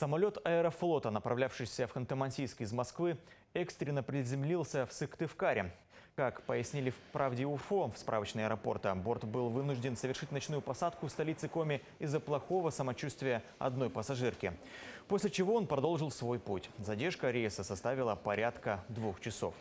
Самолет аэрофлота, направлявшийся в Ханты-Мансийск из Москвы, экстренно приземлился в Сыктывкаре. Как пояснили в «Правде УФО» в справочной аэропорта, борт был вынужден совершить ночную посадку в столице Коми из-за плохого самочувствия одной пассажирки. После чего он продолжил свой путь. Задержка рейса составила порядка двух часов.